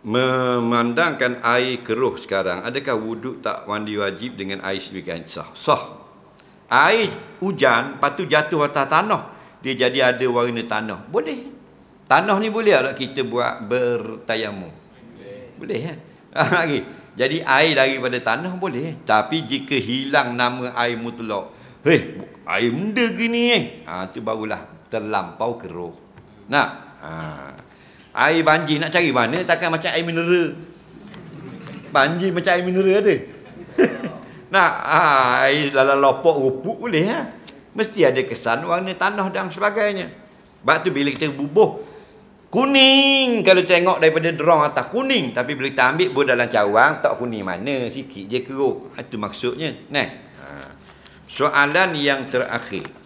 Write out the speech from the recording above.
memandangkan air keruh sekarang, adakah wuduk tak mandi wajib dengan air sebagian sah? Sah. Air hujan, lepas jatuh atas tanah. Dia jadi ada warna tanah. Boleh. Tanah ni boleh tak kita buat bertayamu? Boleh. Boleh kan? Ah, jadi air lagi pada tanah boleh. Tapi jika hilang nama air mutlak. Hei, air benda gini eh. Ha, tu barulah terlampau keruh. Nah. Ha. Air banjir nak cari mana takkan macam air mineral. Banjir macam air mineral ada. nah, ha, air dalam lopok rupuk boleh ha? Mesti ada kesan warna tanah dan sebagainya. Sebab tu bila kita bubuh kuning kalau tengok daripada drone atas kuning tapi bila kita ambil buat dalam cawang tak kuning mana sikit je keruh. Itu maksudnya. Nah. Ha. Soalan yang terakhir.